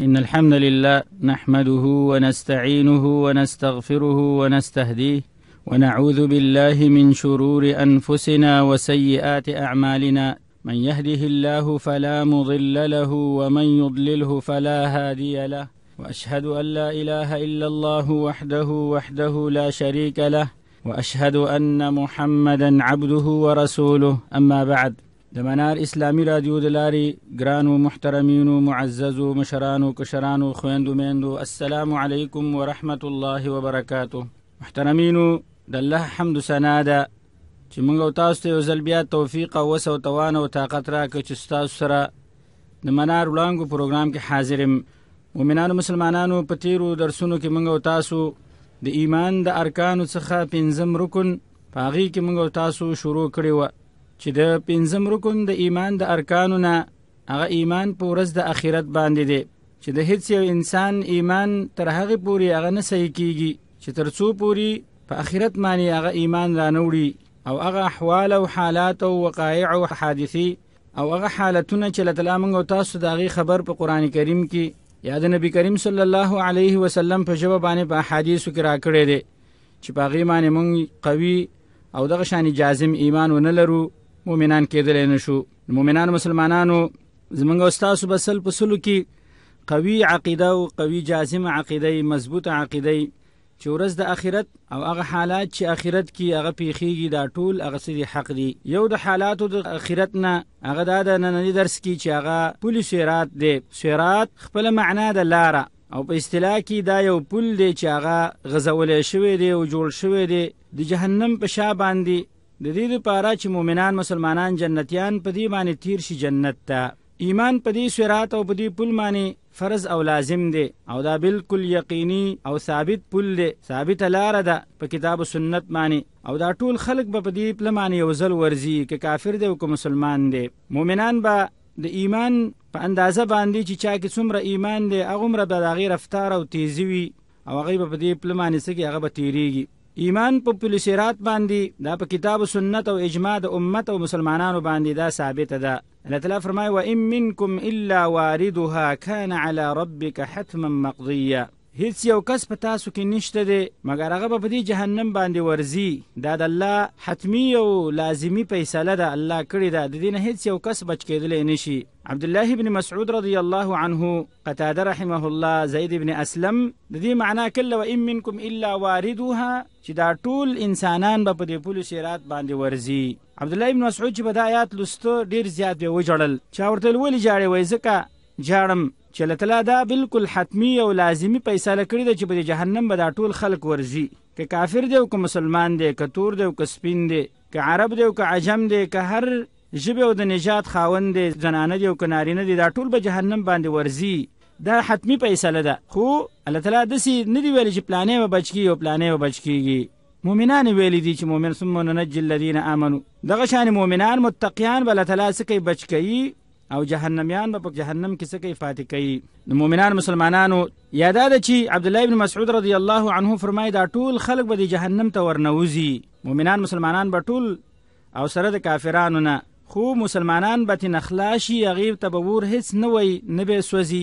إن الحمد لله نحمده ونستعينه ونستغفره ونستهديه ونعوذ بالله من شرور أنفسنا وسيئات أعمالنا من يهده الله فلا مضل له ومن يضلله فلا هادي له وأشهد أن لا إله إلا الله وحده وحده لا شريك له وأشهد أن محمدا عبده ورسوله أما بعد د منار اسلامی رادیو د لارې ګرانو محترمینو معززو مشرانو کشرانو خویندو میندو السلام علیکم ورحمت الله وبرکاتو محترمینو د الله حمد ثنا ده چې موږ تاسو ته یو ځل بیا توفیق او وسو توان او طاقت راکړي چې تاسو سره د منار وړانګو پروګرام کې حاضرم مؤمنانو مسلمانانو په تیرو درسونو کې موږ تاسو د ایمان د ارکانو څخه پنځم رکن پاغي کې موږ تاسو شروع کړی و چې د پنځم رکن د ایمان د ارکانو نه هغه ایمان په ورځ د اخرت باندې دی چې د هیڅ یو انسان ایمان تر هغه پوري هغه نه صحیح کیږي چې تر څو پوري په اخرت باندې هغه ایمان رانوړي او هغه احوال او حالات او وقایع او حادثي او هغه حالتونه چې لته لامنګ او تاسو د هغه خبر په قران کریم کې یا د نبی کریم صلی الله علیه وسلم په جواب باندې په حدیثو کې راکړی دی چې په هغه باندې مونږ قوي او دغه شان جازم ایمان ونه لرو مؤمنان کېدلای نه شو مؤمنان مسلمانانو زمونږ استاد بسل په سلو کې قوي عقیده او قوي جازم عقیده مضبوط عقیده چې ورځ د اخرت او هغه حالات چې اخرت کې هغه پیخیږي دا ټول هغه سری حق دی یو د حالاتو د اخرت نه هغه دا د نننی درس کې چې هغه پل سیرات دی سیرات خپل معنا د لاره او په اصطلاح کې دا یو پل دی چې هغه غزولې شوی دی او جوړ شوی دی د جهنم په شا باندې د دې لپاره چې مؤمنان مسلمانان جنتیان په دې باندې تیر شي جنت ته ایمان په دې سورات او په دې پل باندې فرض او لازم دی او دا بالکل یقینی او ثابت پل دی ثابت لار ده په کتاب او سنت باندې او دا ټول خلک به په دې پل باندې یو ځل ورزي که کافر دی او که مسلمان دی مؤمنان به د ایمان په اندازه باندې چې چا کې څومره ایمان دی هغه مره به د هغې رفتار او تیزی وي او هغې به په دې پل باندې څه کې هغه به تیریږي ایمان په پولیسرات باندې دا په کتاب سنت او اجماع د امت او مسلمانانو باندې دا ثابت ده الله تعالی فرمایي و ان منکم الا واردها کان علی ربک حتما مقضیه هیڅ یو کس په تاسو کې نشته دی مګر هغه به په دې جهنم باندې ورځي دا د الله حتمی او لازمی فیصله ده الله کړې ده د دې نه هیڅ یو کس بچ کېدلی نشي عبد الله بن مسعود رضی الله عنه قتاده رحمه الله زید بن اسلم د دې معنا کله و ان منکم الا واردوها چې دا ټول انسانان به په دې پولو سیرات باندې ورځي عبد الله بن مسعود چې په دا آیات لسته ډیر زیات به وجړل چا ورته ولې جاړې وای ځکه جاړم چې الله تعالی دا بالکل حتمی او لازمی فیصله کړی دی چې په جهنم به دا ټول خلک ورځي که کافر دی او که مسلمان دی که تور دی او که سپین دی که عرب دی او که عجم دی که هر ژبه او د نجات خاوند دی زنانه دی او که نارینه دی دا ټول به جهنم باندې ورځي دا حتمی فیصله ده خو الله تعالی داسې نه دی ویلی چې پلانې به بچ کیږي او پلانې به بچ کیږي مؤمنان ویلی دي چې مؤمن ثم ننجي الذين امنوا دغه شان مؤمنان متقیان بل تعالی سکه بچ کوي او جهنميان به په جهنم کې څه کوي فاتح کوي د مؤمنان مسلمانانو یاد ده چې عبد الله ابن مسعود رضی الله عنه فرمایي دا ټول خلک به د جهنم ته ورنوزي مؤمنان مسلمانان به ټول او سره د کافرانو نه خو مسلمانان به تن اخلاشي غیب ته به ور هیڅ نه وي نه به سوزي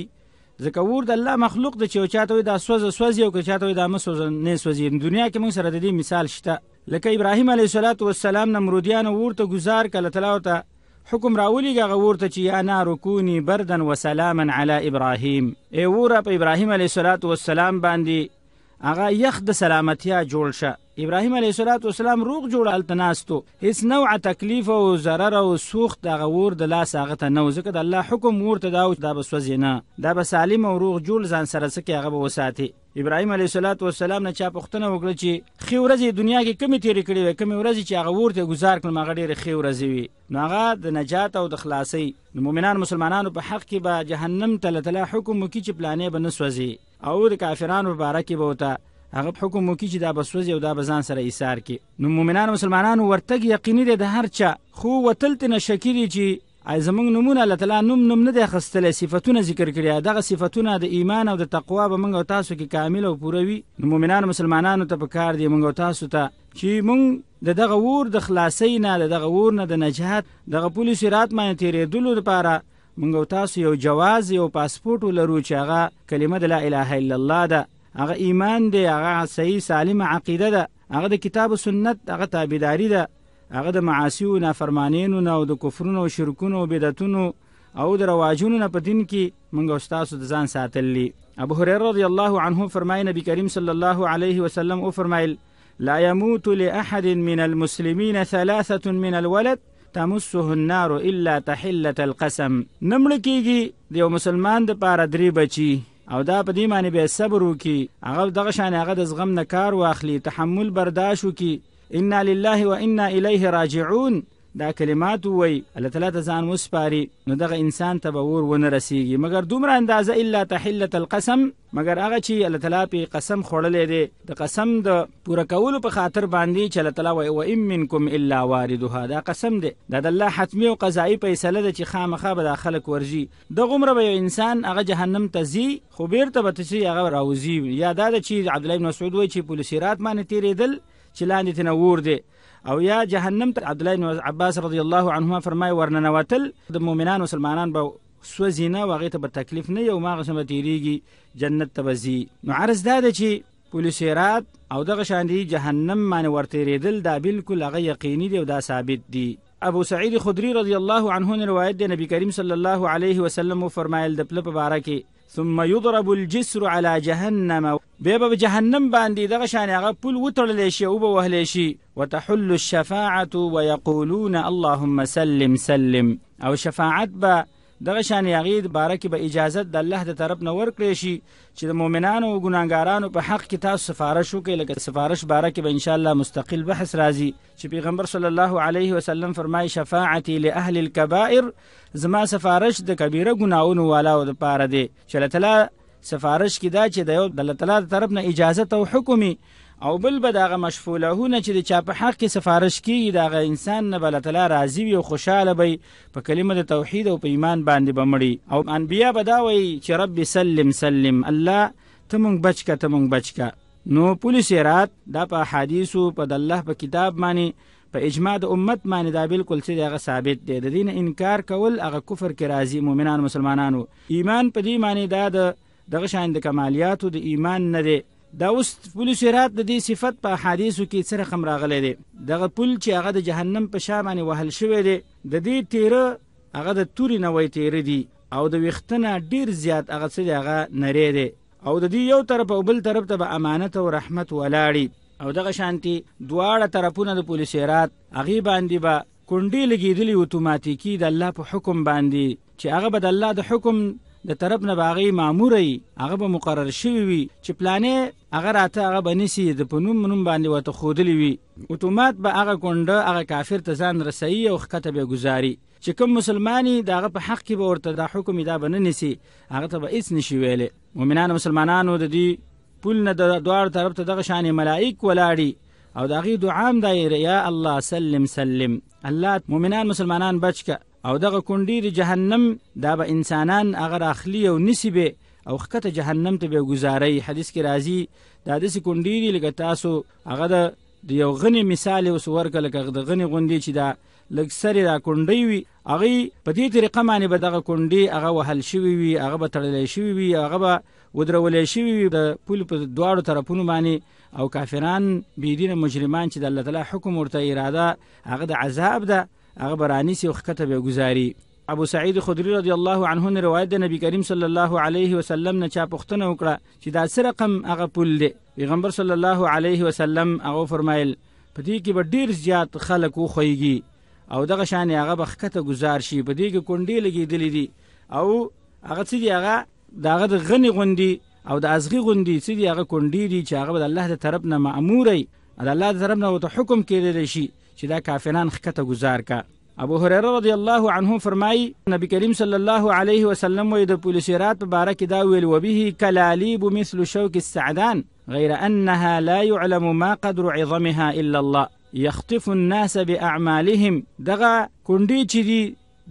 ځکه ور د الله مخلوق د چې چاته دا سوزه سوزي او که چاته دا مسوز نه سوزي دنیا کې موږ سره د دې مثال شته لکه ابراهیم علیه السلام نمرودیان ورته گزار کله تلاوته حکم راولیږه هغه ورته چې یا نار کونی بردن وسلاما علی ابراهیم ای وره په ابراهیم علیه الصلات والسلام باندې هغه یخ د سلامتیا جوړ شه ابراهیم علیه الصلات والسلام روغ جوړ التناستو هیڅ نوع تکلیف او zarar او سوخت دغه ور د لاس هغه ته نو ځکه د الله حکم ورته دا او دا بسوځینه دا به سالم او روغ جوړ ځان سره سکه هغه وساتي ابراهيم عليه السلام نه چا پوښتنه وکړه چې خي ورځې دنیا کې کمی تیر کړي وي کمی ورځې چې هغه ورته گزار کړم هغه ډېر خي ورځې وي نو هغه د نجات او د خلاصي مؤمنان مسلمانانو په حق کې به جهنم ته لته حکم وکړي چې پلانې به نسوځي او د کافرانو مبارکي به وته هغه حکم وکړي چې دا بسوځي او دا بزان سره ایثار کې نو مؤمنان مسلمانانو ورتګ یقیني دي د هر چا خو وتلت نشکري چې ای زمونږ نمونه الله تعالی نوم نوم نه دی اخیستلی صفتونه ذکر کړي دغه صفتونه د ایمان او د تقوا به موږ او تاسو کې کامل او پوره وي نو مؤمنانو مسلمانانو ته پکار دی موږ او تاسو ته چې موږ د دغه ور د خلاصۍ نه دغه ور نه د نجات دغه پولي سرات باندې تېرېدلو لپاره موږ او تاسو یو جواز یو پاسپورت ولرو چې هغه کلمه د لا اله الا الله ده هغه ایمان دی هغه صحیح سالم عقیده ده هغه د کتاب سنت هغه تابعداري ده هغه د معاصیو نافرمانینو نه او د کفرونو او شرکونو او بدعتونو او د رواجونو نه په دین کې موږ استاسو د ځان ساتلی ابو هريره رضی الله عنه فرمایي نبی کریم صلی الله علیه وسلم او فرمایل لا يموت لأحد من المسلمين ثلاثة من الولد تمسه النار الا تحله القسم نمړ کیږي د یو مسلمان د پاره درې بچي او دا په دې معنی به صبر وکي هغه دغه شان هغه د زغم نه کار واخلي تحمل برداشت وکي انا لله وانا الیه راجعون دا کلمات وای الله تعالی ته ځان وسپاري نو دغه انسان ته به ور ونه رسیږي مګر دومره اندازه الا تحله القسم مګر هغه چې الله تعالی په قسم خوړلې دی د قسم د پوره کولو په خاطر باندې چې الله تعالی وای و ان منکم الا واردها دا قسم دی دا د الله حتمی او قضایی فیصله ده چې خامخا به داخله ورجی د غمر به انسان هغه جهنم ته ځي خو بیرته به چې هغه راوځي یا دا چې عبد الله بن مسعود وای چې پولیسرات باندې تیرېدل چې لاندې تنه ور دي او یا جهنم ته عبد الله بن عباس رضی الله عنهما فرمای ورننوتل د مؤمنان مسلمانان به سوزینه واغې ته به تکلیف نه یو ماغه سم تیریږي جنت ته بزي نو عرض دا ده چې پولیسیرات او دغه شاندې جهنم باندې ورتیریدل دا بالکل هغه یقیني دی او دا ثابت دی ابو سعید خدری رضی الله عنه روایت دی نبی کریم صلی الله علیه وسلم فرمایل د پله په باره کې ثم يضرب الجسر على جهنم بيبا بجهنم باندي دغشان بول وتر ليشي أوبا وهليشي وتحل الشفاعة ويقولون اللهم سلم سلم أو شفاعت با دغه شان یغید باره کې به اجازه د الله د طرف نه ورکړي شي چې د مؤمنانو او ګناګارانو په حق کې تاسو سفارش وکړي لکه سفارش باره کې به ان شاء الله مستقل بحث راځي چې پیغمبر صلی الله علیه وسلم فرمایي شفاعتي لاهل الكبائر زما سفارش د کبیره ګناونو والا او د پاره دی چې الله سفارش کې دا چې د یو د الله تعالی طرف نه اجازه او حکمي او بل به دغه مشفولهونه چې د چا په حق کې سفارش کیږي دغه انسان نه بل تعالی راضي وي او خوشاله وي په کلمه د توحید او په ایمان باندې بمړي او انبیا به دا وي چې رب سلم سلم الله ته مونږ بچکه ته مونږ بچکه نو پولیس رات دا په حدیثو په د الله په کتاب باندې په اجماع د امت باندې دا بالکل چې دغه ثابت دی د دین انکار کول هغه کفر کې راځي مؤمنان مسلمانانو ایمان په دې معنی دا د دغه شان د کمالیاتو د ایمان نه دی دا اوس پل سرات د دې صفت په حدیثو کې څه رقم راغلی دی دغه پل چې هغه د جهنم په شا باندې وهل شوی دی د دې تیره هغه د توري نه وای تیره دی او د ویختنه ډیر زیات هغه څه دی هغه نری دی او د دې یو طرف او بل طرف ته به امانت او رحمت ولاړي او دغه شانتي دواړه طرفونه د پولیس رات هغه باندې به با کونډې لګېدلې اتوماتیکي د الله په حکم باندې چې هغه به د الله د حکم د طرف نه باغی ماموري هغه به مقرر شوی وي چې پلانې هغه راته هغه بنسي د پنوم منوم باندې وته خودلی وي اتومات به هغه کونډه هغه کافر ته ځان رسي او خکته به گزاري چې کوم مسلمانی دغه په حق کې به ورته د حکم دا بنه نسی هغه ته به هیڅ نشي ویلې مؤمنان مسلمانانو د دې پول نه د دوار طرف ته دغه شان ملائک ولاړي او دغه دعام دایره یا الله سلم سلم الله مؤمنان مسلمانان بچکه او دغه کونډیر جهنم دا به انسانان اگر اخلي او نسبه او خکته جهنم ته به گزاري حدیث کې راځي دا د کونډیر لګ تاسو هغه د یو غنی مثال اوس ورکه لکه د غنی غونډي چې دا لګ سری را کونډي وي هغه په دې طریقه باندې به دغه کونډي هغه وهل شوی وي هغه به تړلې شوی وي هغه به ودرولې شوی وي د پول په دواړو طرفونو باندې او کافران بيدینه مجرمان چې د الله تعالی حکم ورته اراده هغه د عذاب ده هغه برانیسی او خکته به گزاري ابو سعید خدری رضی الله عنه نه روایت د نبی کریم صلی الله علیه وسلم نه چا پوښتنه وکړه چې دا څه رقم هغه پول دی پیغمبر صلی الله علیه وسلم هغه فرمایل په دې کې به ډیر زیات خلک وخویږي او دغه شان هغه بخکته گزار شي په دې کې کونډې لګېدلې دي او هغه څه دی هغه داغه د غنی غوندي او د ازغي غوندي څه دی هغه کونډې دي چې هغه د الله د طرف نه مأموري د الله د طرف نه وته حکم کېدل شي چې دا کافران خکته گزار کا ابو هريره رضی الله عنه فرمایي نبی کریم صلی الله علیه وسلم وې د پولیسرات په باره کې دا ویل وبه کلالیب مثل شوك السعدان غیر انها لا يعلم ما قدر عظمها الا الله يخطف الناس باعمالهم دغه کونډي چې دي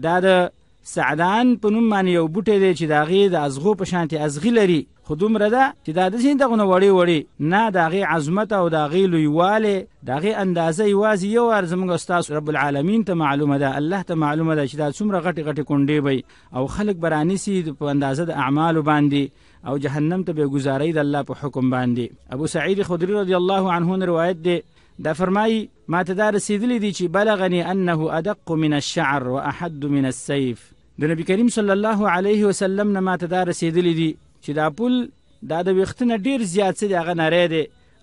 دا د سعدان په نوم باندې یو بوټی دی چې د هغې د ازغو په شانتې ازغي لري خو دومره ده چې دا داسې دغونه وړې وړې نه د هغې عظمت او د هغې لویوالی د هغې اندازه یوازې یو وار زموږ ستاسو رب العالمین ته معلومه ده الله ته معلومه ده چې دا څومره غټې غټې کونډې به او خلک به رانیسي په اندازه د اعمالو باندې او جهنم ته به گزاري د الله په حکم باندې ابو سعید خدری رضی الله عنه روایت دی دا فرمایي ما ته دا رسیدلی دی چې بلغني انه ادق من الشعر واحد من السيف د نبی کریم صلی الله علیه وسلم نه ماته دا رسیدلی دي چې دا پول دا د وختنه ډیر زیات څه دی هغه نری دی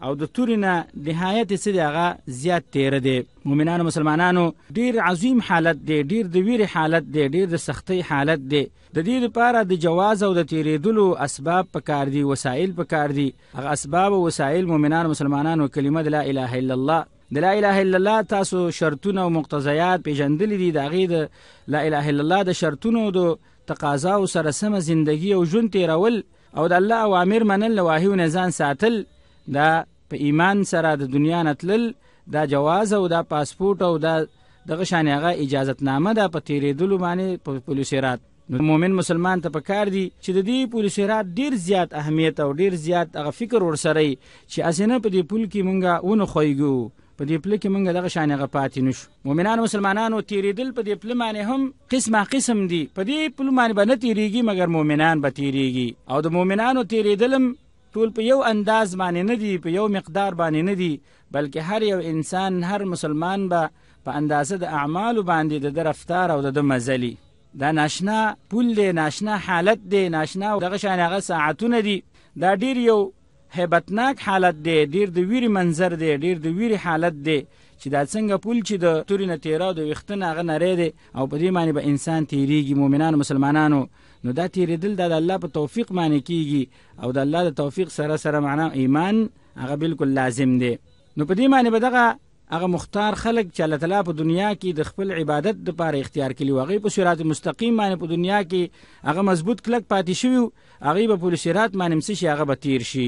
او د توري نه نهایت څه دی هغه زیات تیر دی مؤمنانو مسلمانانو ډیر عظیم حالت دی ډیر د ویری حالت دی ډیر د سختی حالت دی د دې لپاره د جواز او د تیریدلو اسباب پکار دي وسایل پکار دي هغه اسباب او وسایل مؤمنانو مسلمانانو کلمه لا اله الا الله د لا اله الا الله تاسو شرطونه او مقتضیات پیژندل دي د غي د لا اله الا الله د شرطونو د تقاضا او سره سم ژوندۍ او ژوند تیرول او د الله اوامر منل لواهی او نزان ساتل دا په ایمان سره د دنیا نتلل دا جواز او دا پاسپورت او دا دغه شان هغه اجازه نامه ده په تیرېدلو باندې په پولیسرات نو مؤمن مسلمان ته پکار دی چې د دې پولیسرات ډیر زیات اهمیت او ډیر زیات هغه فکر ورسره چې اسنه په دې پول کې مونږه ونه خوېګو په دې پله کې مونږ دغه شان غ پاتې نشو مؤمنانو مسلمانانو تیریدل په دې پله باندې هم قسمه قسم دي په دې پله باندې باندې تیریږي مګر مؤمنان به تیریږي او د مؤمنانو تیریدلم ټول په یو انداز باندې نه دي په یو مقدار باندې نه دي بلکې هر یو انسان هر مسلمان به په اندازه د اعمالو باندې د رفتار او د مزلي دا ناشنا پول دی ناشنا حالت دی ناشنا دغه شان هغه ساعتونه دي دا ډیر یو هیبتناک حالت دی ډیر د ویری منظر دی ډیر د ویری حالت دی چې دا څنګه پول چې د توري نه تیرا د وختنه هغه نری دی او په دې معنی به انسان تیریږي مؤمنانو مسلمانانو نو دا تیریدل د الله په توفیق معنی کیږي او د الله د توفیق سره سره معنا ایمان هغه بالکل لازم دی نو په دې معنی به دغه هغه مختار خلق چې الله تعالی په دنیا کې د خپل عبادت لپاره اختیار کړي واغې په صراط مستقیم باندې په دنیا کې هغه مضبوط کلک پاتې شوی هغه په پولیسرات باندې مس شي هغه به تیر شي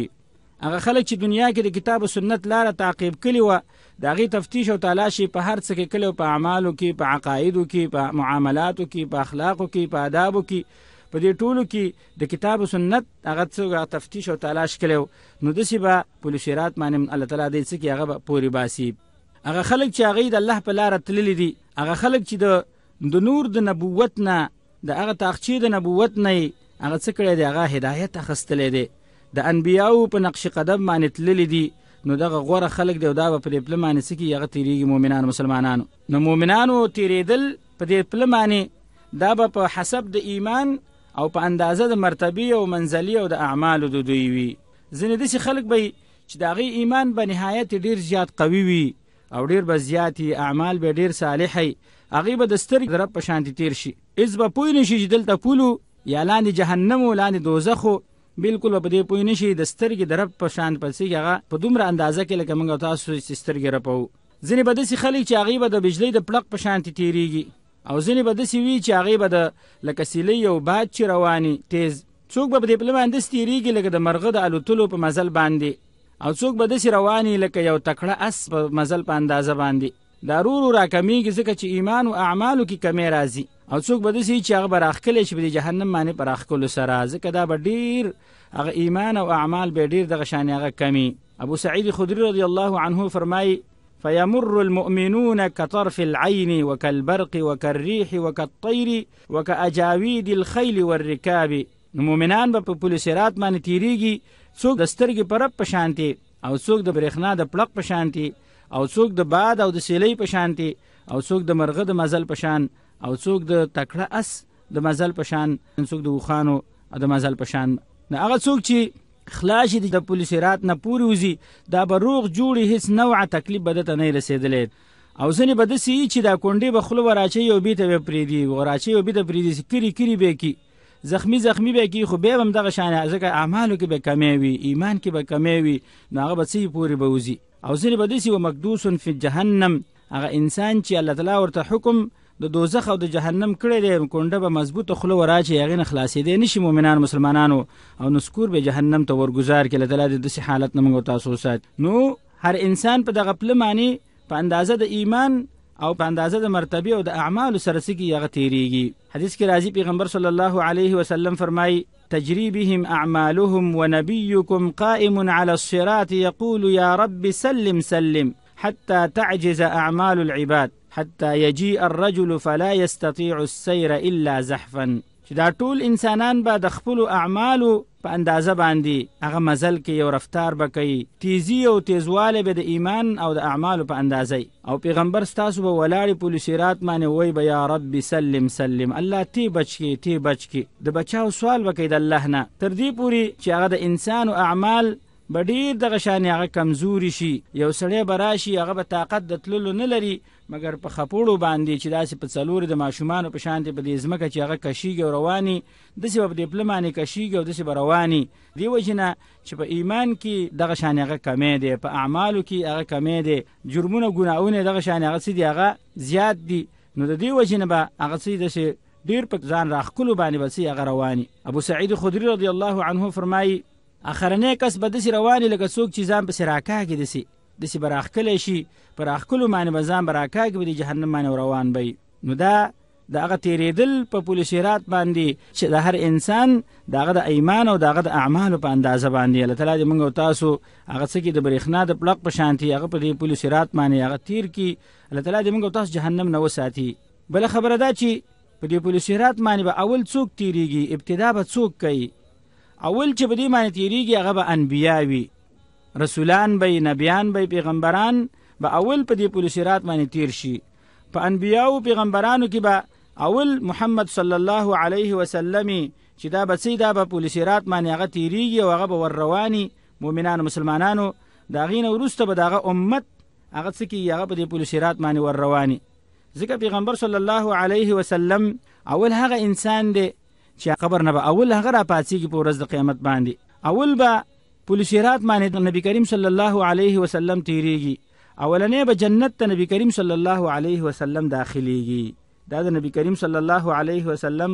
هغه خلک چې دنیا کې د کتاب او سنت لار تعقیب کړي و د هغه تفتیش او تلاش په هر څه کې کړي په اعمالو کې په عقایدو کې په معاملاتو کې په اخلاقو کې په آدابو کې په دې ټولو کې د کتاب او سنت هغه څو تفتیش او تلاش کړي نو د سیبه پولیسرات باندې الله تعالی دې څه کې هغه پوری باسي هغه خلک چې هغه د الله په لار تللی دي هغه خلک چې د نور د نبوت نه د هغه تاخچې د نبوت نه هغه څه کړي دی هغه هدایت اخستلې دی د انبیاو په نقش قدم باندې تللی دي نو دغه غوره خلک دی او دا په دې پله باندې سکی یغه تیریږي مؤمنان مسلمانانو نو مؤمنانو تیریدل په دې پله باندې دا به په حسب د ایمان او په اندازه د مرتبه او منزلي او د اعمالو د دوی وي ځینې داسې خلک به چې داغه ایمان به نهایت ډیر زیات قوي وي او ډیر به زیاتی اعمال به ډیر صالحي هغه به د سترګ در په شانتی تیر شي اس به پوی نشي چې دلته پولو یا لاندې جهنم او لاندې دوزخ بالکل په دې پوی نشي د سترګې درپ په شان پسې هغه په دومره اندازه کې لکه موږ تاسو سترګې رپو ځینې به داسې خلک چې هغه به د بجلی د پلک په شان تیریږي او ځینې به داسې وي چې هغه به د لکه سیلې او باد چې رواني تیز څوک به په دې پلمانده ستیریږي لکه د مرغه د الوتلو په مزل باندې او څوک به داسې رواني لکه یو تکړه اس په مزل په اندازه باندې ضرور راکمیږي ځکه چې ایمان او اعمالو کې کمی راځي او څوک به دسی چې هغه براخکل شي د جهنم باندې براخکل سره ځکه دا به ډیر هغه ایمان او اعمال به ډیر دغه شان هغه کمی ابو سعید خدری رضی الله عنه فرمای فيمر المؤمنون كطرف العين وكالبرق وكالريح وكالطير وكأجاويد الخيل والركاب مؤمنان به په پولیسرات باندې تیریږي څوک د سترګې پرب پشانتي او څوک د برېښنا د پلق پشانتي او څوک د باد او د سیلۍ په شانتي او څوک د مرغه د مزل په شان او څوک د تکړه اس د مزل په شان څوک د وخانو د مزل په شان نه هغه څوک چې خلاص دي د پولیس رات نه پوری وزي دا بروغ جوړي هیڅ نوع تکلیف بدته نه رسیدلې او ځنې بده سي چې دا کونډې به خلو وراچي یو بي ته پریدي وراچي یو بي ته پریدي کری کری به کی زخمی زخمی به کی خو به هم دغه شان ځکه اعمالو کې به کمی وي ایمان کې به کمی وي نو هغه به څه پوری به وزي او ځینې به داسې و مقدوس فی جهنم هغه انسان چې الله تعالی ورته حکم د دوزخ او د جهنم کړی دی کونډه به مضبوط خوله وراچي هغې نه خلاصېدی نشي مؤمنان مسلمانانو او نسکور به جهنم ته ورګزار کړي الله تعالی د داسې حالت نه موږ تاسو وسات نو هر انسان په دغه پله باندې په اندازه د ایمان او په اندازه د مرتبه او د اعمالو سره سګي هغه تیریږي حدیث کې راځي پیغمبر صلی الله علیه وسلم فرمایي تجري بهم أعمالهم ونبيكم قائم على الصراط يقول يا رب سلم سلم حتى تعجز أعمال العباد حتى يجيء الرجل فلا يستطيع السير إلا زحفا دا ټول انسانان به د خپلو اعمالو په اندازه باندې هغه مزل کې یو رفتار به کوي تیزی او تیزواله به د ایمان او د اعمالو په اندازې او پیغمبر ستاسو به ولاړې پولیسیرات باندې وای به یا رب سلم سلم الله تی بچکی تی بچکی د بچاو سوال وکړي د الله نه تر دې پوري چې هغه د انسان او اعمال به ډیر دغه شانې هغه کمزوري شي یو سړی به راشي هغه به طاقت د تللو نه لري مګر په خپوړو باندې چې داسې په څلور د ماشومانو په شان دی په دې ځمکه چې هغه کشیږي او رواني داسې به په دې پله باندې کشیږي او داسې به رواني دې وجې نه چې په ایمان کې دغه شانې هغه کمی دی په اعمالو کې هغه کمی دی جرمونه ګناهونه دغه شانې هغه څه دي هغه زیات دي نو د دې وجې نه به هغه څه داسې ډیر په ځان راخکلو باندې به څه هغه رواني ابو سعید خدري رضی الله عنه فرمایي اخرنې کس به دسی رواني لکه څوک چې ځان په سراکاږي دسی دسی براخکلی شي پر اخکلو باندې به ځان براکاږي به د جهنم باندې روان بي نو دا د هغه تیرېدل په پولیسیرات باندې چې د هر انسان دغه د ایمان او دغه د اعمالو په اندازه باندې الله تعالی دې موږ او تاسو هغه څه کې د برېښنا د پلق په شانتي هغه په دې پولیسیرات باندې هغه تیر کې الله تعالی دې موږ او تاسو جهنم نه وساتي بل خبره ده چې په دې پولیسیرات باندې به اول څوک تیریږي ابتدا به څوک کوي اول چې به دې باندې تیریږي هغه به انبیا وي رسولان به نبیان به پیغمبران به اول په دې پل صراط باندې تیر شي په انبیاو پیغمبرانو کې به اول محمد صلی الله علیه وسلم چې دا به سیدا به پل صراط باندې هغه تیریږي او هغه به ور رواني مؤمنانو مسلمانانو دا غینه ورسته به دغه امت هغه څه کې هغه په دې پل صراط باندې ور رواني ځکه پیغمبر صلی الله علیه وسلم اول هغه انسان دی چې قبر نه به اول هغه را پاتېږي په ورځ د قیامت باندې اول به پولیسیرات باندې نبی کریم صلی الله علیه وسلم تیریږي اولنې به جنت ته نبی کریم صلی الله علیه وسلم داخليږي دا د نبی کریم صلی الله علیه وسلم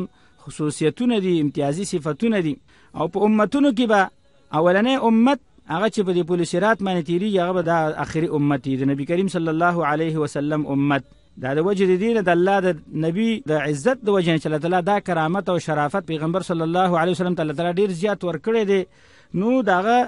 خصوصیتونه دي امتیازي صفاتونه دي او په امتونو کې به اولنې امت هغه چې په دې پولیسرات باندې تیریږي هغه به د آخري امت دی د نبی کریم صلی الله علیه وسلم امت دا د وجه د دین د الله د نبی د عزت د وجه چې الله دا کرامت او شرافت پیغمبر صلی الله علیه وسلم تعالی تعالی ډیر زیات ورکړي دي نو داغه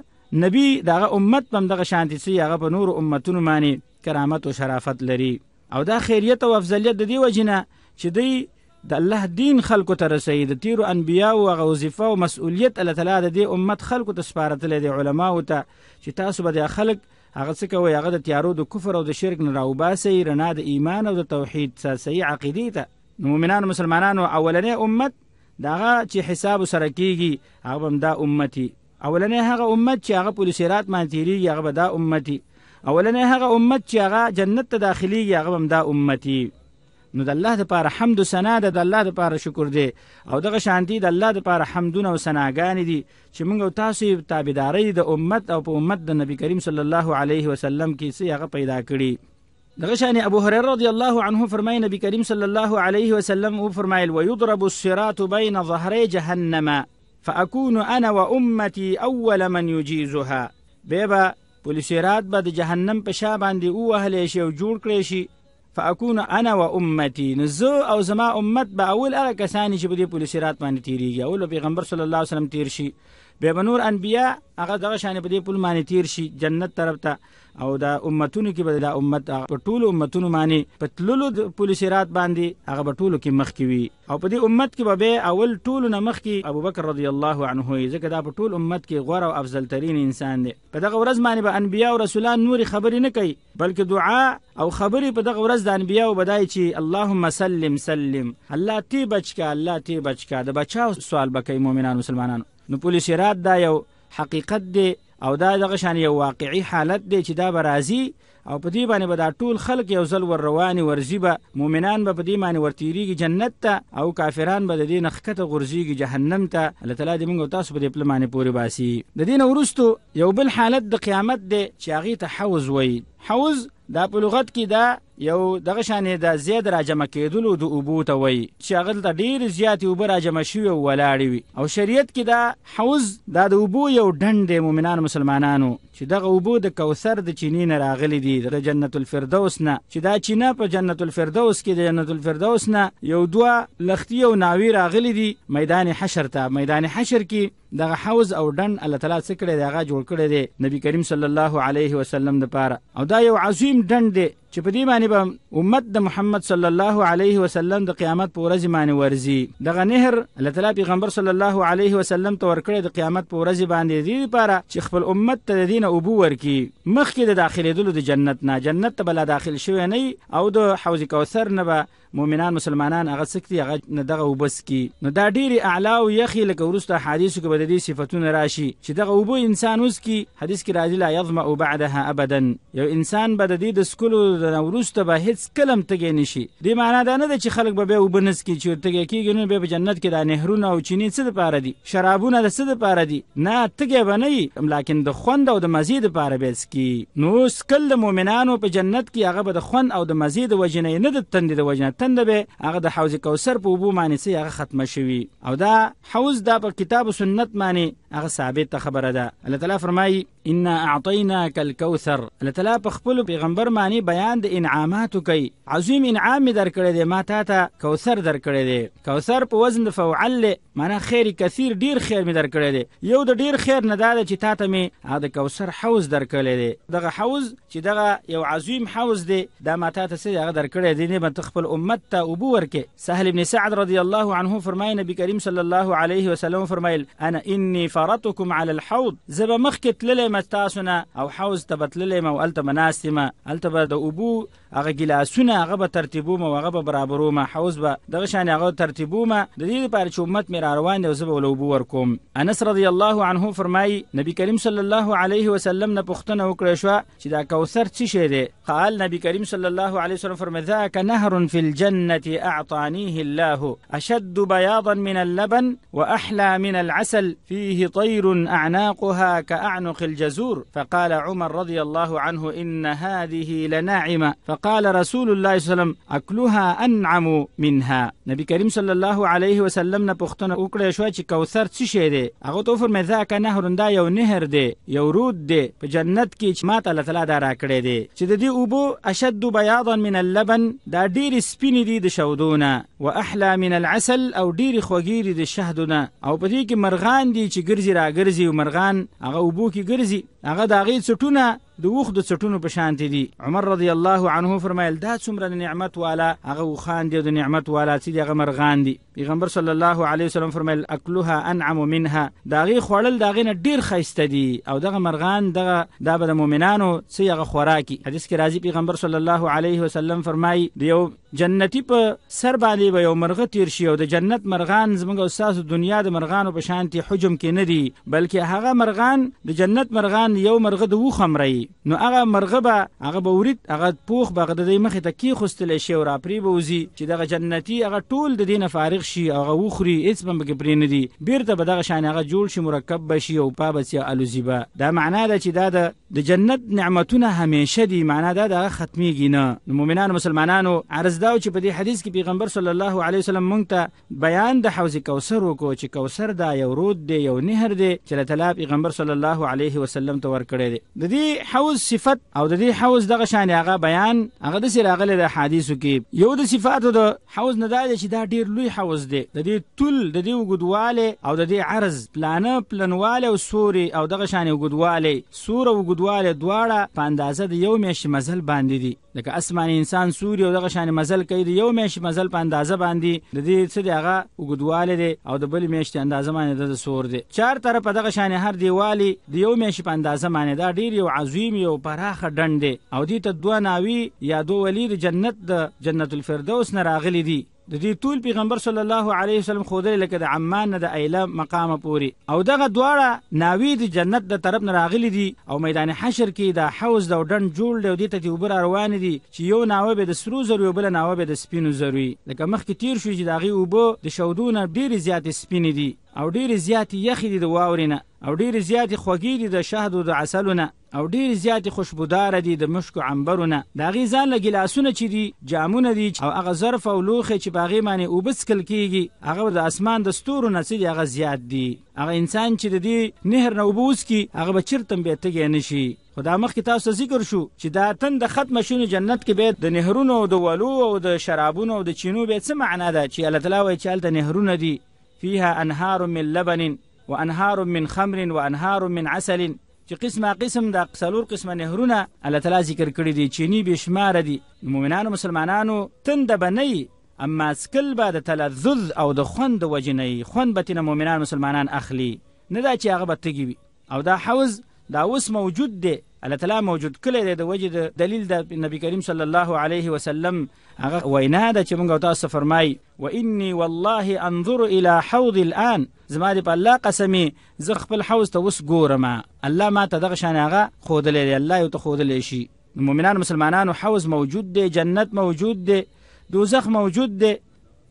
نبی داغه امت هم دغه شانتی سي هغه په نور امتونو باندې کرامت او شرافت لري او دا خیریت او افضلیت د دی وجنه چې دی د الله دین خلکو ته رسید د تیر انبیا او وظیفه او مسؤلیت الله تعالی د دې امت خلکو ته سپارتل دي علما او ته چې تاسو به د خلک هغه څه کوي هغه د تیارو د کفر او د شرک نه راوباسي رڼا د ایمان او د توحید صحیح عقیدې ته مؤمنانو مسلمانانو اولنې امت داغه چې حساب سره کیږي هغه هم دا امتي اولنې هغه امت چې هغه پولیسرات باندې تیریږي هغه به دا امتي اولنې هغه امت چې هغه جنت ته داخليږي هغه هم دا امتي نو د الله لپاره حمد او ثنا ده د الله لپاره شکر دی او دغه شانتی د الله لپاره حمدونه او ثناګان دي چې موږ او تاسو تابعداري د امت او په امت د نبی کریم صلی الله علیه وسلم کې څه هغه پیدا کړي دغه شان ابو هريره رضی الله عنه فرمای نبی کریم صلی الله علیه وسلم او فرمایل ويضرب الصراط بين ظهري جهنم فاكون انا وامتي اول من يجيزها بيبا پولیسرات به د جهنم په شا باندې او اهلی شي او جوړ کړی شي فاكون انا و امتي نزو او زما امت به اول هغه کسان چې په دې پولیس رات باندې تیریږي اول پیغمبر صلی الله علیه وسلم تیر شي به بنور انبیا هغه دغه شان په دې پل باندې تیر شي جنت طرف ته او دا امتونو کې به دا امت په ټولو امتونو باندې په تللو د پولیس رات باندې هغه په ټولو کې مخ کې وي او په دې امت کې به اول ټولو نه مخ کې ابو بکر رضی الله عنه ځکه دا په ټول امت کې غوره او افضل ترین انسان دی په دغه ورځ باندې به انبیا او رسولان نور خبرې نه کوي بلکې دعا او خبرې په دغه ورځ د انبیا او بدای چې اللهم سلم سلم الله تی بچکا الله تی بچکا د بچاو سوال بکې مؤمنان مسلمانانو نو پولیس رات دا یو حقیقت دی او دا دغه شان یو واقعي حالت دی چې دا برازي او په دې باندې به دا ټول خلک یو ځل ور رواني ورزي به مؤمنان به په دې باندې ورتیریږي جنت ته او کافران به د دې نخکته غورځيږي جهنم ته الله تعالی دې موږ تاسو په دې پله باندې پوري باسي د دین ورستو یو بل حالت د قیامت دی چې هغه ته حوز وایي حوز دا په لغت کې دا یو دغه شانې د زید راجمع کېدلو د اوبو ته وایي چې هغه دلته ډېرې زیاتې اوبه راجمع شوي او ولاړې وي او شریعت کې دا حوض دا د اوبو یو ډنډ دی مؤمنانو مسلمانانو چې دغه اوبو د کوثر د چینې نه راغلي دي د جنت الفردوس نه چې دا چینه په جنت الفردوس کې د جنت الفردوس نه یو دوه لختي او ناوي راغلي دي میدان حشر ته میدان حشر کې دغه حوز او ډن الله تعالی څخه کړي دغه جوړ کړي دی نبی کریم صلی الله علیه وسلم د پاره او دا یو عظیم ډن دی چې په دې باندې به امت د محمد صلی الله علیه وسلم د قیامت په ورځ باندې ورزي دغه نهر الله تعالی پیغمبر صلی الله علیه وسلم ته ورکړي د قیامت په ورځ باندې دی لپاره چې خپل امت ته د دین او بو ورکی مخکې د داخليدلو د جنت نه جنت ته بل داخل شوی نه او د حوض کوثر نه به مؤمنان مسلمانان هغه سکتي هغه دغه وبس کی نو دا ډیره اعلی او یخی لکه ورسته حدیث کې د دې صفاتونه راشي چې دغه اوبو انسان اوس کی حدیث کې راځي لا یظما بعدها ابدا یو انسان به د دې د سکولو د نورسته به هیڅ کلم تګی نشي دې معنی دا نه ده چې خلک به وبنس کی چې تګی کیږي نو به جنت کې د نهرونه او چینی څه د پاره دي شرابونه د څه د پاره دي نه تګی بنئ لکن د خوند او د مزید پاره به سکی نو سکل د مؤمنانو په جنت کې هغه به د خوند او د مزید وجنې نه د تند د وجنې تند به هغه د حوض کوثر په وبو معنی سي هغه ختمه شوی او دا حوض دا په کتاب سنت باندې هغه ثابت خبره ده الله تعالی فرمایي ان اعطيناك الكوثر الله تعالی په خپل پیغمبر باندې بیان د انعاماتو کوي عظیم انعام درکړی دی ما ته ته کوثر درکړی دی کوثر په وزن د فعل معنی خیر کثیر ډیر خیر می درکړی دی یو د ډیر خیر نه دا چې تا ته می د کوثر حوز درکړی دی دغه حوز چې دغه یو عظیم حوز دی دا ما ته ته څه درکړی دی نه خپل امت ته ابو ورکه سهل ابن سعد رضی الله عنه فرمایي نبی کریم صلی الله علیه وسلم فرمایل انا اني فرطكم على الحوض زب مخكت تللې م او حوض تبت بتللې م او الته مناسمه الته به ابو اوبو هغه ګلاسونه هغه به ترتیبوم او هغه به برابروم حوض به دغه شان هغه ترتیبوم د دې لپاره چې امت مې را دی او زه به انس رضی الله عنه فرمایي نبی کریم صلی الله علیه وسلم نه پوښتنه وکړه شو چې دا کوثر څه دی قال نبی کریم صلی الله علیه وسلم فرمایي ذاك نهر في الجنه اعطانيه الله اشد بياضا من اللبن واحلى من العسل قال فيه طير أعناقها كأعنق الجزور فقال عمر رضي الله عنه إن هذه لناعمة فقال رسول الله صلى الله عليه وسلم أكلها أنعم منها نبي كريم صلى الله عليه وسلم نبختنا أكل وکړه كوثر چې دي څه شی دی نهر دا يو نهر دي يو رود دي في جنة كي چې ماته الله تعالی دا راکړی دی چې د اشد بياضا من اللبن دا دير سبيني دي دي شودونا واحلى من العسل او دير خوغيري دي شهدونا او بديك مرغان مرغان دي چې ګرځي را ګرځي مرغان هغه اوبو کې ګرځي هغه د هغې څټونه د وخ د چټونو په شان دي عمر رضی الله عنه فرمایل دا څومره نعمت والا هغه وخان دی د نعمت والا چې دغه مرغان دي پیغمبر صلی الله علیه وسلم فرمایل اکلها انعم منها داغه خوړل داغه نه ډیر خیسته دي او دغه مرغان دغه د بد مؤمنانو څه هغه خوراکي حدیث کې راځي پیغمبر صلی الله علیه وسلم فرمایي دیو جنتی په سر باندې به یو مرغه تیر شي او د جنت مرغان زموږ استاد دنیا د مرغانو په شانتي حجم کې نه دي بلکې هغه مرغان د جنت مرغان یو مرغه د وخمري نو هغه مرغه به هغه به ورید هغه پوخ به د دې مخې ته کی خوستل شي او راپری به وزي چې دغه جنتی هغه ټول د دینه فارغ شي هغه وخوري هیڅ بم کې پرې نه دی بیرته به دغه شان هغه جوړ شي مرکب بشي او پابسي الوزيبه دا معنا ده چې دا د جنت نعمتونه همیشه دي معنا دا د ختميږي نه مؤمنانو مسلمانانو عرض دا چې په دې حدیث کې پیغمبر صلی الله علیه وسلم مونږ ته بیان د حوض کوثر وکړو چې کوثر دا یو رود دی یو نهر دی چې تعالی پیغمبر صلی الله علیه وسلم ته ورکړی دی د دې حوز صفت او د دې حوز دغه شان هغه بیان هغه د سراغله د حدیثو کې یو د صفاتو د حوز نه دی چې دا ډیر لوی حوز دی د دې طول د دې وګدواله او د دې عرض پلانه پلنواله او سوري او دغه شان وګدواله سور او وګدواله دواړه په اندازه د یو میش مزل باندې دي لکه اسماني انسان سوري او دغه شان مزل کوي د یو میش مزل په اندازه باندې د دې څه دغه وګدواله دی او د بل میشت اندازه باندې د سور دی چار طرف دغه شان هر دیوالي د یو میش په اندازه باندې دا ډیر یو عظیم عظیم یو پراخه ډنډ دی او دې ته دوه ناوی یا دوه ولی د جنت د جنت الفردوس نه راغلي دي د دې ټول پیغمبر صلی الله علیه وسلم خوده لکه د عمان نه د ایله مقام پوري او دغه دواړه ناوی د جنت د طرف نه راغلي دي او میدان حشر کې د حوز د ډن جوړ دی او د ته یو بر روان دي چې یو ناوه به د سرو زرو بل ناوه به د سپینو زروي لکه مخکې تیر شو چې دغه وبو د شودونه ډیر زیات سپین دي او ډیر زیات یخې دي د واورینه او ډیر زیات خوګې دي د شهد او د عسلونه او ډیر زیاتې خوشبودار دي د مشکو عنبرونه دا غي ځان له ګلاسونه چې دي جامونه دي او هغه ظرف او لوخه چې باغی معنی او بسکل کیږي هغه د اسمان د ستورو نه سي هغه زیات دي هغه انسان چې د دې نهر نه وبوس کی هغه بچرتم به تګ نه شي خدا مخ کتاب سره ذکر شو چې دا تن د ختم شونه جنت کې به د نهرونو او د ولو او د شرابونو او د چینو به څه معنا ده چې الله تعالی وایي چې د نهرونه دي فيها انهار من لبن وانهار من خمر وانهار من عسل چې قسمه قسم د څلور قسمه نهرونه الله تعالی ذکر کړی دي چینی بشمار دي مؤمنانو مسلمانانو تند بنئ اما سکل به د تلذذ او د خوند وجنې خوند به تن مؤمنان مسلمانان اخلي نه دا چې هغه به تګي او دا حوز دا اوس موجود دی الله تعالی موجود کړی دی د وجه د دلیل د نبی کریم صلی الله علیه وسلم هغه وینا ده چې موږ تاسو فرمای و انی والله انظر الی حوض الان زما دی په الله قسمی زه خپل حوض ته وس ګورم الله ما ته دغه شان هغه خودلې دی الله یو ته خودلې شي مؤمنان مسلمانانو حوض موجود دی جنت موجود دی دوزخ موجود دی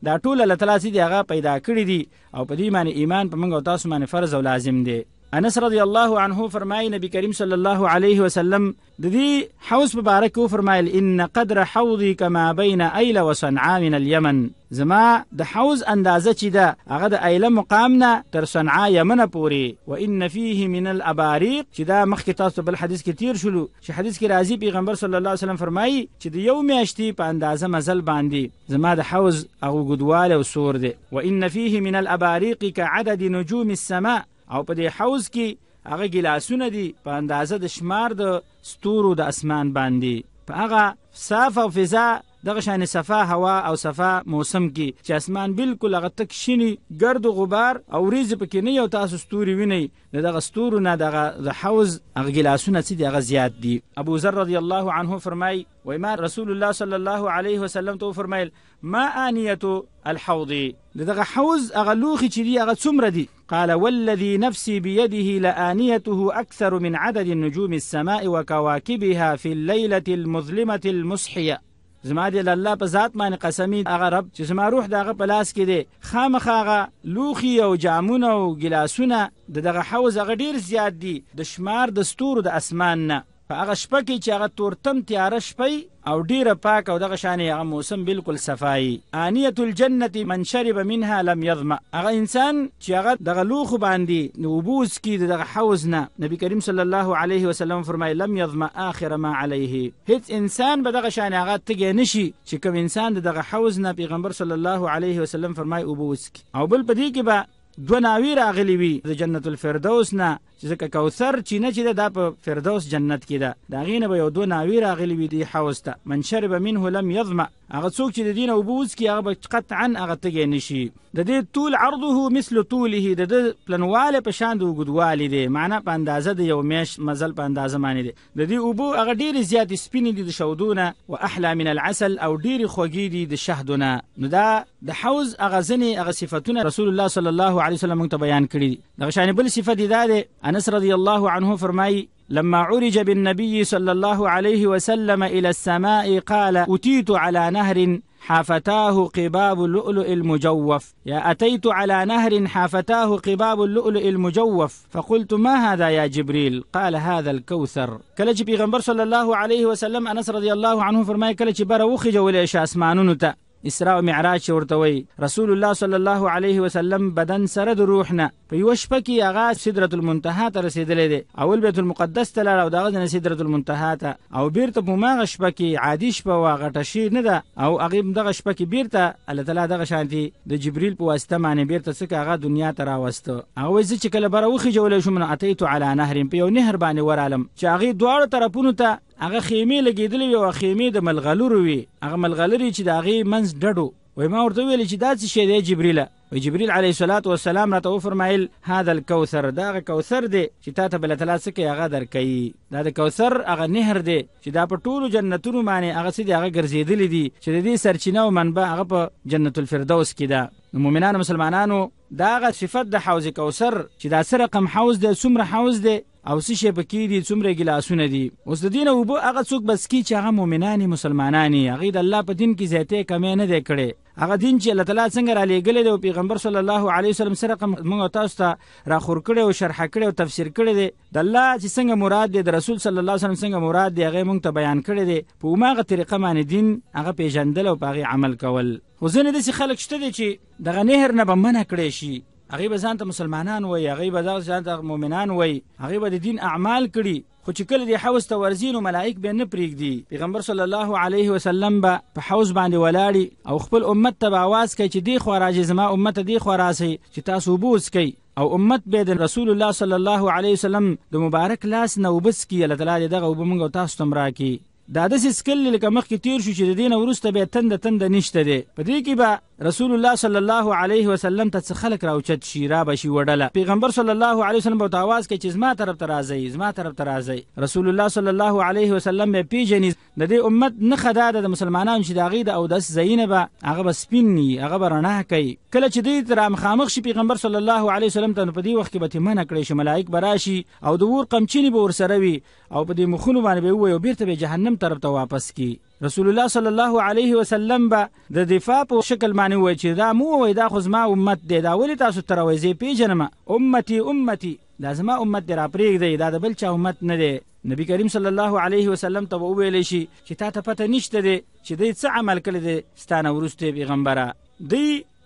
دا ټول الله تعالی سي دی هغه پیدا کړی دی او په دې معنی ایمان په موږ تاسو باندې فرض او لازم دی انس رضی الله عنه فرمای نبی کریم صلی الله علیه وسلم د دې حوض مبارک و فرمایل ان قدر حوضی کما بین ایله وصنعاء من اليمن زما د حوض اندازه چې ده هغه د ایله مقام نه تر صنعاء یمن پورې و ان فيه من الاباريق چې دا مخکې تاسو بل حدیث کې تیر شلو چې حدیث کې راځي پیغمبر صلی الله علیه وسلم فرمایي چې د یو میاشتې په اندازه مزل باندې زما د حوض هغه ګدواله او سور ده و ان فيه من الاباريق كعدد نجوم السماء او په دې حوز کې هغه ګلاسونه دي په اندازه د شمار د ستورو د اسمان باندې په هغه صاف او فضا دغه شان صفا هوا او صفا موسم کې چې اسمان بالکل هغه تک شینی ګرد غبار او ریز پکې نه یو تاسو ستوري ویني دغه ستورو نه دغه د حوز هغه ګلاسونه چې دغه زیات دي ابو ذر رضی الله عنه فرمای وای ما رسول الله صلی الله علیه وسلم ته فرمایل ما انیته الحوض دغه حوض هغه لوخي چې دی هغه څومره دی قال والذي نفسي بيده لآنيته أكثر من عدد نجوم السماء وكواكبها في الليلة المظلمة المصحية زما دی الله په ذات باندې قسمی هغه رب چې زما روح دغه په لاس کې دی خامخا هغه لوخي او جامونه او ګلاسونه د دغه حوز هغه ډیر زیات دي د شمار د ستورو د اسمان نه په هغه شپه کې چې هغه تورتم تیاره شپې او ډیره پاک او دغه شان هغه موسم بالکل صفایي انیت الجنه من شرب منها لم یظما هغه انسان چې هغه دغه لوخ باندې نوبوس کی دغه حوز نه نبی کریم صلی الله علیه وسلم فرمای لم یظما اخر ما علیه هیڅ انسان به دغه شان هغه تګ نشي چې کوم انسان دغه حوز نه پیغمبر صلی الله علیه وسلم فرمای اوبوس کی او بل پدې کې به دو ناوی راغلی وي د جنت الفردوس نه چې ځکه کوثر چې نه چې دا په فردوس جنت کې ده دا غینه به یو دو ناوی راغلی وي دی حوسته من شرب منه لم یظمأ هغه څوک چې د دین او بوز کې هغه قطعا هغه تګې نشي د دې طول عرضه مثل طوله د د پلنواله په شان د وګدوالي دی معنی په اندازه د یو میش مزل په اندازه معنی دی د دې اوبو هغه ډیر زیات سپینې دي د شودونه او احلى من العسل او ډیر خوږې دي د شهدونه نو دا د حوز هغه ځنې هغه صفاتونه رسول الله صلی الله علیه وسلم ته بیان کړی دي د شان بل صفت دی دا ده انس رضی الله عنه فرمایي لما عرج بالنبي صلى الله عليه وسلم إلى السماء قال أتيت على نهر حافتاه قباب اللؤلؤ المجوف يا أتيت على نهر حافتاه قباب اللؤلؤ المجوف فقلت ما هذا يا جبريل قال هذا الكوثر كلج بيغمبر صلى الله عليه وسلم أنس رضي الله عنه فرماي كلج بروخج وليش أسمانونتا اسراء او معراج ورته وي رسول الله صلی الله علیه وسلم بدن سره د روح نه په یو شپه کې هغه سدرۃ المنتهى ته رسیدلی دی اول بیت المقدس ته لاړ او دغه نه سدرۃ المنتهى ته او بیرته په ماغه شپه کې عادي شپه واغټه شي نه ده او هغه دغه شپه کې بیرته الله تعالی دغه شانتي د جبرئیل په واسطه باندې بیرته څخه هغه دنیا ته راوسته هغه ځکه کله بره وخی جوړ شو من اتیتو علی نهر په یو نهر باندې ورالم چې هغه دواړو طرفونو ته هغه خیمه لګیدلې وي او خیمه د ملغلرو وي هغه ملغلري چې د هغه منځ ډډو وای ما ورته ویل چې دا څه شی دی جبرئیل او جبرئیل علیه الصلاۃ والسلام راته وفرمایل هاذا الكوثر دا هغه کوثر دی چې تا ته بل تلاسه کې هغه درکې دا د کوثر هغه نهر دی چې دا په ټولو جنتونو باندې هغه څه دی هغه ګرځېدل دي چې د دې سرچینه او منبع هغه په جنت الفردوس کې ده نو مؤمنانو مسلمانانو دا هغه صفت د حوض کوثر چې دا سره رقم حوض دی څومره حوض دی او څه شی پکې دي څومره ګلاسونه دي اوس د دین او بو هغه څوک بس کی چې هغه مؤمنان مسلمانان هغه د الله په دین کې زیاته کمی نه دی کړي هغه دین چې الله تعالی څنګه را لېګلې دی پیغمبر صلی الله علیه وسلم سره موږ تاسو ته را خور کړي او شرح کړي او تفسیر کړي دی د الله چې څنګه مراد دی د رسول صلی الله علیه وسلم څنګه مراد دی هغه موږ ته بیان کړي دی په هغه طریقه باندې دین هغه پیژندل او په هغه عمل کول خو ځنه د خلک شته چې دغه نهر نه به منع کړي شي هغه به ځان ته مسلمانان وای هغه به ځان ته مؤمنان وای هغه به د دین اعمال کړي خو چې کله دی حوض ته ورزینو ملائک به نه پریږدي پیغمبر صلی الله علیه وسلم به په حوض باندې ولاړی او خپل امت ته आवाज کوي چې دی خو راځي زما امت دی خو راځي چې تاسو بوس کوي او امت به د رسول الله صلی الله علیه وسلم د مبارک لاس نه وبس کی الله تعالی دغه وبمنګ تاسو تمرا کی دا د سکل لکه مخکې تیر شو چې د دین ورسته به تند تند نشته دی په دې کې به رسول الله صلی الله علیه وسلم ته څه خلک راوچت شي را بشي وډله پیغمبر صلی الله علیه وسلم په आवाज کې چې زما طرف ته راځي زما طرف ته راځي رسول الله صلی الله علیه وسلم به پیژني د دې امت نه خدا د مسلمانانو چې داغي د او داس زینه به هغه بسپینی هغه برنه کوي کله چې دې تر مخامخ شي پیغمبر صلی الله علیه وسلم ته په دې وخت کې به تمنه کړی شي ملائک براشي او د ور قمچینی به ور سره وي او په دې مخونو باندې به وي او بیرته به جهنم طرف ته واپس کی رسول الله صلی الله علیه وسلم به د دفاع په شکل معنی وای چې دا مو وای دا خو زما امت دی دا ولې تاسو ترویزی پیژنم امتی امتی دا زما امت دی را پرېږدئ دا د بل چا امت نه دی نبی کریم صلی الله علیه وسلم ته وویل شي چې تا ته پته نشته دی چې دی څه عمل کړی دی ستانه وروسته پیغمبره دی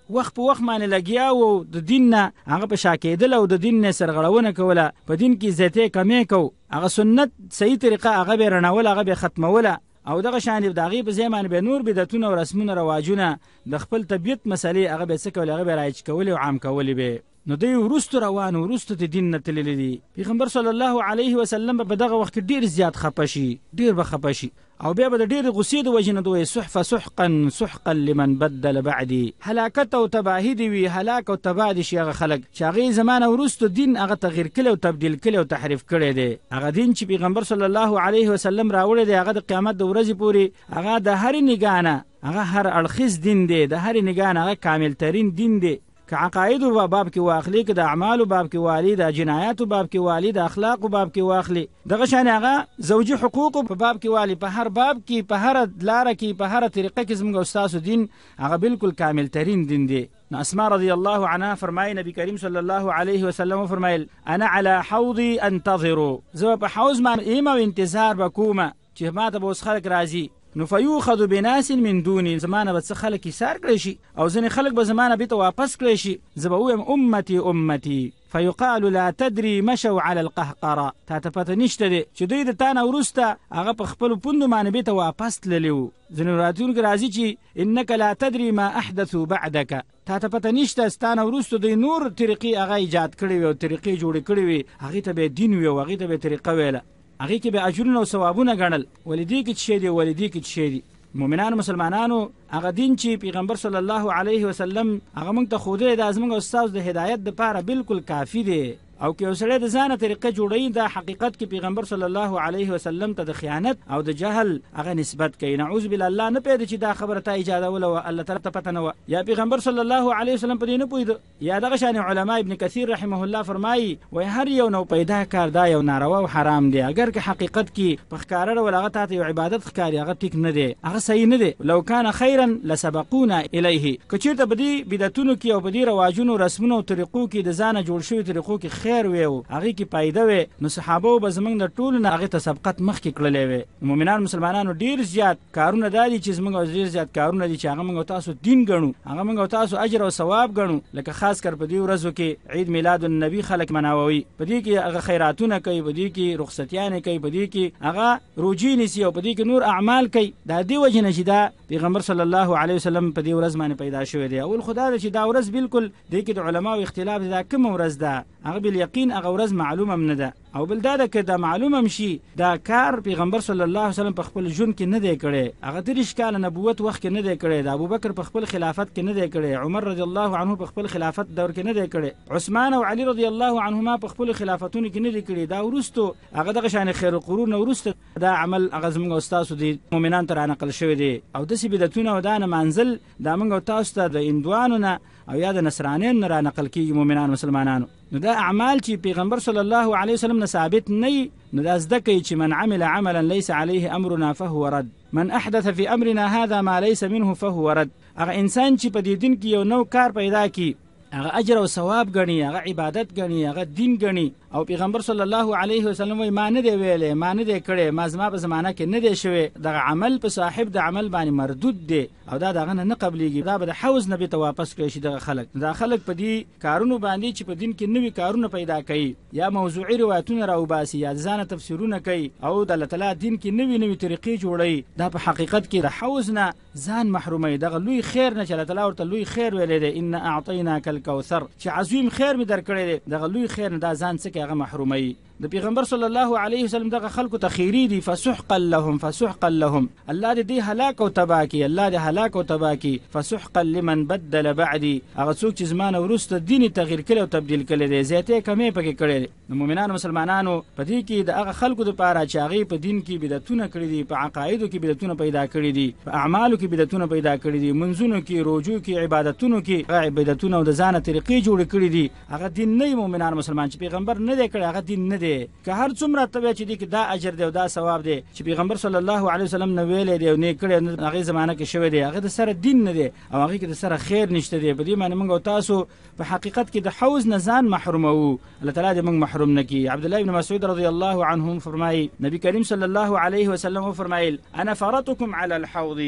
وخت په وخت باندې لګیا وو د دین نه هغه په شا کېدل او د دین نه سرغړونه کوله په دین کې زیاتې کمې کو هغه سنت صحیح طریقه هغه به رڼول هغه به ختموله او دغه شان دی دغه په ځای باندې به نور بدعتونه او رسمونه رواجونه د خپل طبيعت مسلې هغه به څه کول هغه به رایج کول او عام کول به نو دی ورستو روان ورستو د دین نه تللی دی پیغمبر صلی الله علیه وسلم په دغه وخت ډیر زیات خپشي ډیر به خپشي او بیا به ډیر غصې د وجنه دوی سحف سحقا سحقا لمن بدل بعدي هلاکت او تباهی دی وی هلاک او تباهی شي هغه خلک چې هغه زمانه ورستو دین هغه تغیر کړي او تبديل کړي او تحریف کړي دی هغه دین چې پیغمبر صلی الله علیه وسلم راوړی دی هغه د قیامت د ورځې پوري هغه د هر نگانه هغه هر اړخیز دین دی د هر نگانه هغه کامل ترین دین دی که عقایدو په باب کې واخلي که د اعمالو باب کې والی د جنایاتو باب کې والی د اخلاقو باب کې واخلي دغه شان هغه زوجي حقوقو په باب کې والی په هر باب کې په هر لاره کې په هر طریقه کې زموږ استاد دین هغه بالکل کامل ترین دین دی نو اسماء رضی الله عنها فرمای نبی کریم صلی الله علیه وسلم فرمایل انا على حوضي انتظروا زه په حوض باندې ایم او انتظار وکوم چې ما ته به خلک راځي نو فیوخذ بناس من دوني زمانه به خلک ایثار کړی شي او ځنې خلک به زمانه بیت واپس کړی شي زه به ویم امتي امتي فيقال لا تدري مشوا على القهقرة تا ته پته نشته دی چې دوی د تانه وروسته هغه په خپل پوندو باندې بیت واپس تللی وو ځینې راتلونکي راځي چې انک لا تدري ما احدثوا بعدك تا ته پته نشته ستانه وروسته دوی نور طریقې هغه ایجاد کړې وي او طریقې جوړې کړې وي هغې ته به دین وي او هغې ته به طریقه ویله هغه کې به اجرونه او ثوابونه ګڼل ولیدې کې چې دی ولیدې کې چې دی مؤمنانو مسلمانانو هغه دین چې پیغمبر صلی الله علیه وسلم هغه موږ ته خوده د ازمنګ استاد د هدایت لپاره بالکل کافی دی او که وسړی د ځانه طریقه جوړی دا حقیقت کې پیغمبر صلی الله علیه وسلم ته د خیانت او د جهل هغه نسبت کوي نعوذ بالله الله نه پیدا چې دا خبره ته اجازه ولا الله تعالی ته پته نه و یا پیغمبر صلی الله علیه وسلم په دې نه پوهید یا دغه شان علما ابن کثیر رحمه الله فرمایي و هر یو نو پیدا کار دا یو ناروا او حرام دی اگر که حقیقت کې په ښکارا ولاغه ته یو عبادت ښکاری هغه ټیک نه دی هغه صحیح نه دی لو کان خیرا لسبقونا الیه کچیر ته بدی بدعتونو کې او بدی رواجونو رسمونو طریقو کې د ځانه جوړ شوی طریقو کې خیر وي هغه کې پایده وي نو صحابه به زمنګ د ټولو نه هغه ته سبقت مخکې کړلې وي مؤمنان مسلمانانو ډیر زیات کارونه دالي چې زمنګ ډیر زیات کارونه دي چې هغه موږ تاسو دین ګڼو هغه موږ تاسو اجر او ثواب ګڼو لکه خاص کر په دې ورځو کې عید میلاد النبی خلک مناوي په دې کې هغه خیراتونه کوي په دې کې رخصتیان کوي په دې کې هغه روجي نیسی او په دې کې نور اعمال کوي دا دی وجه نه چې دا پیغمبر صلی الله علیه وسلم په دې ورځ باندې پیدا شوی دی اول خدای چې دا ورځ بالکل د کې علماو اختلاف دا کوم ورځ ده هغه الیقین هغه ورځ معلومه نه ده او بل دا ده چې دا معلومه شي دا کار پیغمبر صلی الله علیه وسلم په خپل ژوند کې نه دی کړی هغه دریش کال نبوت وخت کې نه دی کړی د ابوبکر په خپل خلافت کې نه دی کړی عمر رضی الله عنه په خپل خلافت دور کې نه دی کړی عثمان او علی رضی الله عنهما په خپل خلافتونو کې نه دی کړی دا ورستو هغه دغه شان خیر القرون ورستو دا عمل هغه زموږ استاد دي مؤمنان تر نقل شوی دی او د سی بدتونه او دا نه منزل دا موږ تاسو ته د اندوانو نه او یا د نصرانین نه را نقل کیږي مؤمنان مسلمانانو نو دا اعمال چې پیغمبر صلی الله علیه وسلم نه ثابت نه نو دا زده کوي چې من عمل عملا ليس عليه امرنا فهو رد من احدث في امرنا هذا ما ليس منه فهو رد هغه انسان چې په دې دین کې یو نو کار پیدا کی هغه اجر او ثواب غني هغه عبادت غني هغه دین غني او پیغمبر صلی الله علیه وسلم وی ما نه دی ویلې ما نه دی کړې ما زما په زمانہ کې نه دی شوی د عمل په صاحب د عمل باندې مردود دی او دا دغه نه قبليږي دا به د حوز نبی ته واپس کړي شي د خلک دا خلک په دې کارونو باندې چې په دین کې نوي کارونه پیدا کوي یا موضوعي روایتونه راوباسي یا ځانه تفسیرونه کوي او د الله تعالی دین کې نوي نوي طریقې جوړي دا په حقیقت کې د حوز نه ځان محرومي دغه لوی خیر نه چې الله تعالی ورته لوی خیر ویلې دی ان اعطیناک الکوثر چې عظیم خیر می درکړي دغه لوی خیر نه دا ځان څخه laga maxrumay د پیغمبر صلی الله علیه وسلم دغه خلکو ته خیری دي فسحقا لهم فسحقا لهم الله دې دې هلاک او تبا کی الله دې هلاک او تبا کی فسحقا لمن بدل بعدي هغه څوک چې زمانه ورسته دین تغیر کړي او تبديل کړي دي زیاته کمې پکې کړي نو مؤمنانو مسلمانانو په دې کې د هغه خلکو لپاره چې هغه په دین کې بدعتونه کړي دي په عقایدو کې بدعتونه پیدا کړي دي په اعمالو کې بدعتونه پیدا کړي دي منځونو کې روجو کې عبادتونو کې عبادتونو د ځانه طریقې جوړ کړي دي هغه دین نه مؤمنان مسلمان چې پیغمبر نه دی کړی هغه دین نه دی دی که هر څومره ته چې دی کې دا اجر دی او دا ثواب دی چې پیغمبر صلی الله علیه وسلم نو ویلې دی او نه کړی هغه زمانہ کې شوی دی هغه د سره دین نه دی او هغه کې د سره خیر نشته دی په دې معنی موږ تاسو په حقیقت کې د حوز نه ځان محروم وو الله تعالی دې موږ محروم نه کړي عبد الله ابن مسعود رضی الله عنهم فرمایي نبی کریم صلی الله علیه وسلم فرمایل انا فرتکم علی الحوض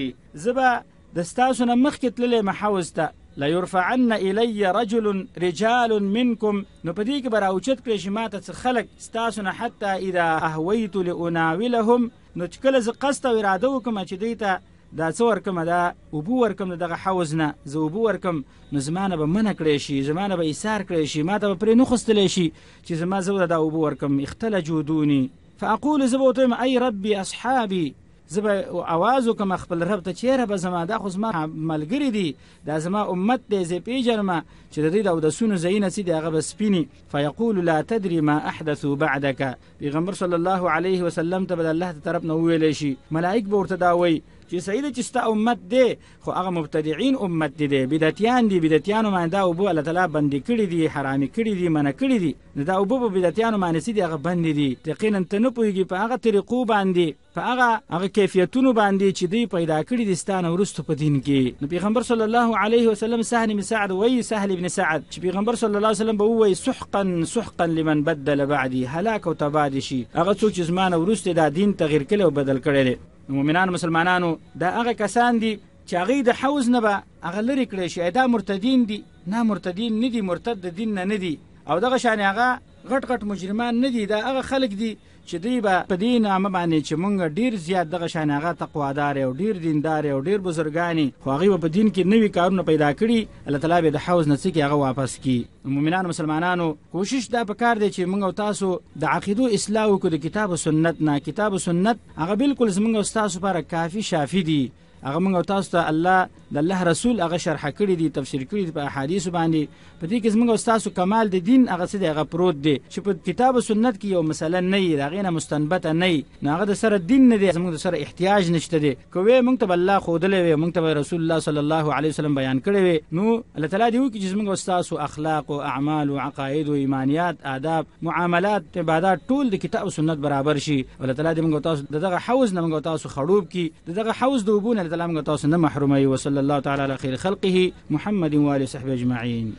زبا د ستاسو نه مخکې تللې محوز ته ليرفعن الی رجل رجال منکم نو په دې کې به راوچت کړي چې ماته څه خلک ستاسو نه حتی اذا اهویت لاناولهم نو چې کله زه قصد او اراده وکم چې دوی ته دا څه ورکم دا اوبو ورکم دغه حوز نه زه اوبو ورکم نو زمانه به منه کړی شي زمانه به ایثار کړی شي ماته به پرې نه خوستلی شي چې زما زه دا اوبو ورکم اختلجو دوني فاقول زبوتم اي ربي اصحابي زه به आवाज وکم خپل رب ته چیرې به زما دا خو زما ملګری دي دا زما امت دی زه پیژنم چې د دې د ودسونو زین سي دی هغه به سپینی فیقول لا تدري ما احدث بعدك پیغمبر صلی الله علیه وسلم ته بل الله تعالی طرف نو ویل شي ملائک به ورته دا وایي چې صحیح ده چې ستا امت دی خو هغه مبتدعين امت دی دی بدعتيان دي بدعتيانو باندې دا او بو الله تعالی بندي کړی دي حرامي کړی دي منع کړی دي نو دا او بو بدعتيانو باندې سي دي هغه بندي دي یقینا ته نه پويږي په هغه طریقو باندې په هغه هغه کیفیتونو باندې چې دوی پیدا کړی دي ستانه ورستو په دین کې نو پیغمبر صلی الله علیه وسلم سهل بن سعد وی سهل بن سعد چې پیغمبر صلی الله علیه وسلم به وی سحقا سحقا لمن بدل بعدي هلاك او تبادشي هغه څوک چې زمانه ورسته دا دین تغیر کړي او بدل کړي نو مؤمنانو مسلمانانو دا هغه کسان دي چې هغه د حوز نه به هغه لري کړی شي دا مرتدین دي نه مرتدین نه دي مرتد د دین نه نه دي او دغه شان هغه غټ غټ مجرمان نه دي دا هغه خلک دي چې دوی به په دې نامه باندې چې مونږ ډیر زیات دغه شانغه تقوادار او ډیر دیندار او ډیر بزرګانی خو هغه په دین کې نوې کارونه پیدا کړي الله تعالی به د حوز نڅ کې هغه واپس کړي مؤمنانو مسلمانانو کوشش دا پکار دی چې مونږ تاسو د عقیدو اصلاح کو د کتاب او سنت نه کتاب او سنت هغه بالکل زمونږ استاد لپاره کافی شافي دي هغه مونږ تاسو ته الله د الله رسول هغه شرح کړی دی تفسیر کړی دی په احادیث باندې په دې کې زموږ استادو کمال د دین هغه څه دغه پروت دی چې په کتاب او سنت کې یو مسله نه یي هغه نه مستنبته نه یي هغه د سره دین نه دی زموږ سره احتیاج نشته دی کوی موږ ته الله خودلې وي موږ ته رسول الله صلی الله علیه وسلم بیان کړی وي نو الله تعالی دی چې زموږ استادو اخلاق او اعمال او عقاید او ایمانیات آداب معاملات عبادت ټول د کتاب او سنت برابر شي الله تعالی دې موږ تاسو دغه حوز نه موږ تاسو خړوب کی دغه حوز د وبونه الله تعالی موږ تاسو نه محرومي وصلی الله تعالى على خير خلقه محمد وآله وصحبه أجمعين